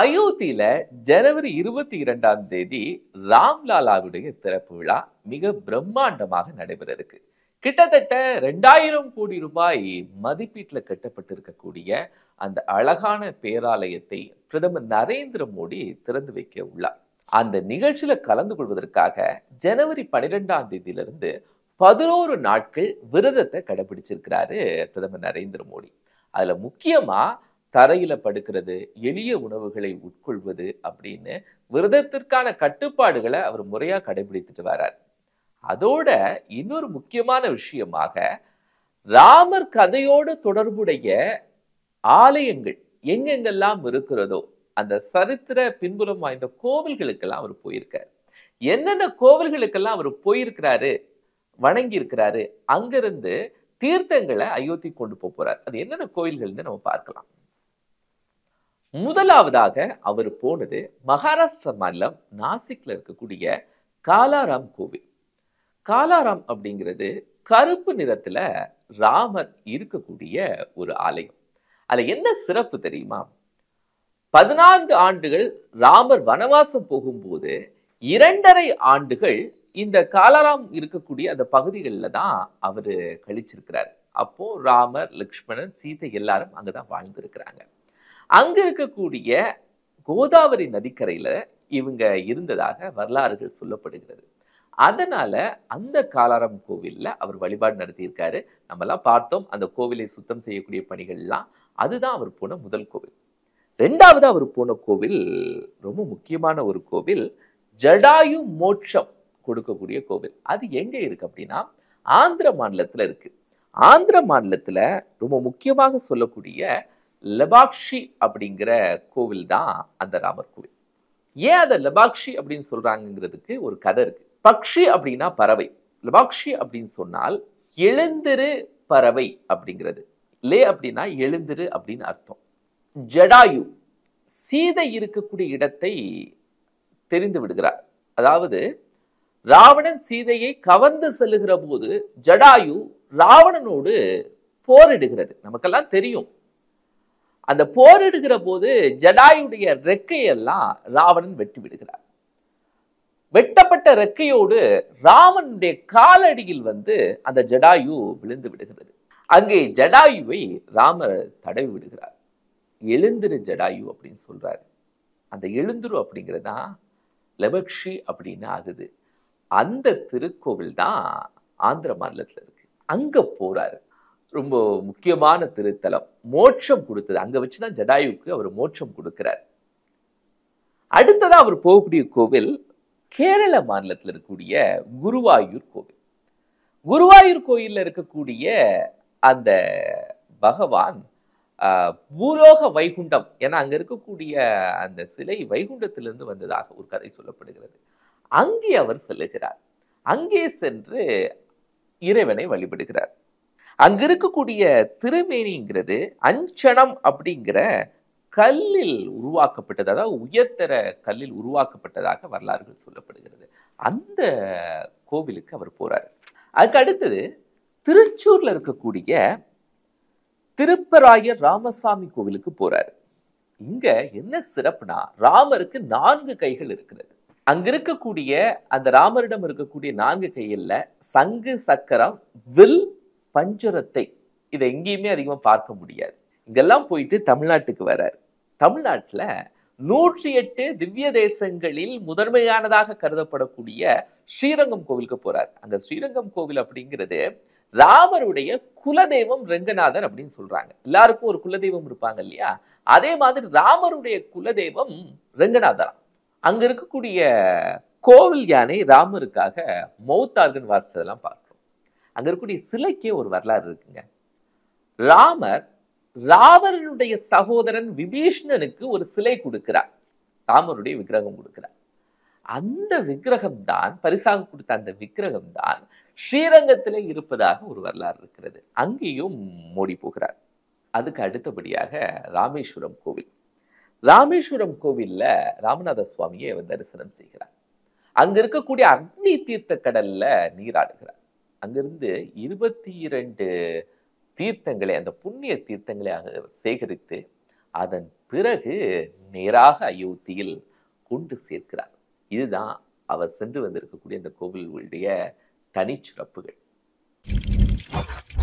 அயோத்தியில ஜனவரி இருபத்தி இரண்டாம் தேதி ராம்லாலாவுடைய திறப்பு விழா மிக பிரம்மாண்டமாக நடைபெற இருக்கு கிட்டத்தட்ட ரெண்டாயிரம் கோடி ரூபாய் மதிப்பீட்டில் கட்டப்பட்டிருக்கக்கூடிய அந்த அழகான பேராலயத்தை பிரதமர் நரேந்திர மோடி திறந்து வைக்க உள்ளார் அந்த நிகழ்ச்சியில கலந்து கொள்வதற்காக ஜனவரி பனிரெண்டாம் தேதியிலிருந்து பதினோரு நாட்கள் விரதத்தை கடைபிடிச்சிருக்கிறாரு பிரதமர் நரேந்திர மோடி அதுல முக்கியமா தரையில் படுக்கிறது எளிய உணவுகளை உட்கொள்வது அப்படின்னு விரதத்திற்கான கட்டுப்பாடுகளை அவர் முறையாக கடைபிடித்துட்டு வரார் அதோட இன்னொரு முக்கியமான விஷயமாக ராமர் கதையோடு தொடர்புடைய ஆலயங்கள் எங்கெங்கெல்லாம் இருக்கிறதோ அந்த சரித்திர பின்புறம் வாய்ந்த கோவில்களுக்கெல்லாம் அவர் போயிருக்கார் என்னென்ன கோவில்களுக்கெல்லாம் அவர் போயிருக்கிறாரு வணங்கி இருக்கிறாரு அங்கிருந்து தீர்த்தங்களை அயோத்தி கொண்டு போக போறார் அது என்னென்ன கோவில்கள்னு நம்ம பார்க்கலாம் முதலாவதாக அவர் போனது மகாராஷ்டிரா மாநிலம் நாசிக்ல இருக்கக்கூடிய காலாராம் கோவில் காலாராம் அப்படிங்கிறது கருப்பு நிறத்துல ராமர் இருக்கக்கூடிய ஒரு ஆலயம் அதில் என்ன சிறப்பு தெரியுமா பதினான்கு ஆண்டுகள் ராமர் வனவாசம் போகும்போது இரண்டரை ஆண்டுகள் இந்த காலாராம் இருக்கக்கூடிய அந்த பகுதிகளில் தான் அவர் கழிச்சிருக்கிறார் அப்போ ராமர் லக்ஷ்மணன் சீதை எல்லாரும் அங்கே தான் வாழ்ந்திருக்கிறாங்க அங்கே இருக்கக்கூடிய கோதாவரி நதிக்கரையில் இவங்க இருந்ததாக வரலாறுகள் சொல்லப்படுகிறது அதனால் அந்த காலாரம் கோவிலில் அவர் வழிபாடு நடத்தியிருக்காரு நம்மலாம் பார்த்தோம் அந்த கோவிலை சுத்தம் செய்யக்கூடிய பணிகள்லாம் அதுதான் அவர் போன முதல் கோவில் ரெண்டாவது அவர் போன கோவில் ரொம்ப முக்கியமான ஒரு கோவில் ஜடாயு மோட்சம் கொடுக்கக்கூடிய கோவில் அது எங்கே இருக்குது அப்படின்னா ஆந்திர மாநிலத்தில் இருக்குது ஆந்திர மாநிலத்தில் ரொம்ப முக்கியமாக சொல்லக்கூடிய லபாக்ஷி அப்படிங்கிற கோவில் தான் அந்த ராமர் கோவில் ஏன் அதை லபாக்ஷி அப்படின்னு சொல்கிறாங்கிறதுக்கு ஒரு கதை இருக்குது பக்ஷி அப்படின்னா பறவை லபாக்ஷி அப்படின்னு சொன்னால் எழுந்திரு பறவை அப்படிங்கிறது லே அப்படின்னா எழுந்திரு அப்படின்னு அர்த்தம் ஜடாயு சீதை இருக்கக்கூடிய இடத்தை தெரிந்து விடுகிறார் அதாவது ராவணன் சீதையை கவர்ந்து செல்லுகிற போது ஜடாயு ராவணனோடு போரிடுகிறது நமக்கெல்லாம் தெரியும் அந்த போரிடுகிற போது ஜடாயுடைய ரெக்கையெல்லாம் ராவணன் வெட்டி விடுகிறார் வெட்டப்பட்ட ரெக்கையோடு ராவனுடைய காலடியில் வந்து அந்த ஜடாயு விழுந்து விடுகிறது அங்கே ஜடாயுவை ராமர் தடவி விடுகிறார் எழுந்திரு ஜடாயு அப்படின்னு சொல்றாரு அந்த எழுந்துரு தான் லெபக்ஷி அப்படின்னு ஆகுது அந்த திருக்கோவில் தான் ஆந்திர மாநிலத்தில் இருக்கு அங்க போறாரு ரொம்ப முக்கியமான திருத்தலம் மோட்சம் கொடுத்தது அங்கே வச்சு தான் ஜடாயுக்கு அவர் மோட்சம் கொடுக்கிறார் அடுத்ததாக அவர் போகக்கூடிய கோவில் கேரள மாநிலத்தில் இருக்கக்கூடிய குருவாயூர் கோவில் குருவாயூர் கோயிலில் இருக்கக்கூடிய அந்த பகவான் பூலோக வைகுண்டம் ஏன்னா அங்கே இருக்கக்கூடிய அந்த சிலை வைகுண்டத்திலிருந்து வந்ததாக ஒரு கதை சொல்லப்படுகிறது அங்கே அவர் செல்லுகிறார் அங்கே சென்று இறைவனை வழிபடுகிறார் அங்கே இருக்கக்கூடிய திருமேனிங்கிறது அஞ்சனம் அப்படிங்கிற கல்லில் உருவாக்கப்பட்டது அதாவது உயர்தர கல்லில் உருவாக்கப்பட்டதாக வரலாறுகள் சொல்லப்படுகிறது அந்த கோவிலுக்கு அவர் போகிறார் அதுக்கு அடுத்தது திருச்சூரில் இருக்கக்கூடிய திருப்பராயர் ராமசாமி கோவிலுக்கு போகிறார் இங்கே என்ன சிறப்புனா ராமருக்கு நான்கு கைகள் இருக்கிறது அங்க இருக்கக்கூடிய அந்த ராமரிடம் இருக்கக்கூடிய நான்கு கையில் சங்கு சக்கரம் வில் பஞ்சுரத்தை இதை எங்கேயுமே அதிகமாக பார்க்க முடியாது இங்கெல்லாம் போயிட்டு தமிழ்நாட்டுக்கு வர்றார் தமிழ்நாட்டில் நூற்றி எட்டு திவ்ய தேசங்களில் முதன்மையானதாக கருதப்படக்கூடிய ஸ்ரீரங்கம் கோவிலுக்கு போறார் அங்க ஸ்ரீரங்கம் கோவில் அப்படிங்கிறது ராமருடைய குலதெய்வம் ரெங்கநாதர் அப்படின்னு சொல்றாங்க எல்லாருக்கும் ஒரு குலதெய்வம் இருப்பாங்க இல்லையா அதே மாதிரி ராமருடைய குலதெய்வம் ரெங்கநாதரா அங்க இருக்கக்கூடிய கோவில் யானை ராமருக்காக மௌத்தார்கன் வாசித்ததெல்லாம் பார்க்க அங்கே இருக்கக்கூடிய சிலைக்கே ஒரு வரலாறு இருக்குங்க ராமர் ராவணனுடைய சகோதரன் விபீஷ்ணனுக்கு ஒரு சிலை கொடுக்கிறார் ராமருடைய விக்கிரகம் கொடுக்கிறார் அந்த விக்கிரகம் தான் பரிசாக கொடுத்த அந்த விக்கிரகம் தான் ஸ்ரீரங்கத்தில் இருப்பதாக ஒரு வரலாறு இருக்கிறது அங்கேயும் மோடி போகிறார் அதுக்கு அடுத்தபடியாக ராமேஸ்வரம் கோவில் ராமேஸ்வரம் கோவிலில் ராமநாத சுவாமியை தரிசனம் செய்கிறார் அங்க இருக்கக்கூடிய அக்னி தீர்த்த கடல்ல நீராடுகிறார் அங்கிருந்து இருபத்தி இரண்டு தீர்த்தங்களை அந்த புண்ணிய தீர்த்தங்களை அங்கு சேகரித்து அதன் பிறகு நேராக அயோத்தியில் கொண்டு சேர்க்கிறார் இதுதான் அவர் சென்று வந்திருக்கக்கூடிய அந்த கோவில்களுடைய தனிச்சிறப்புகள்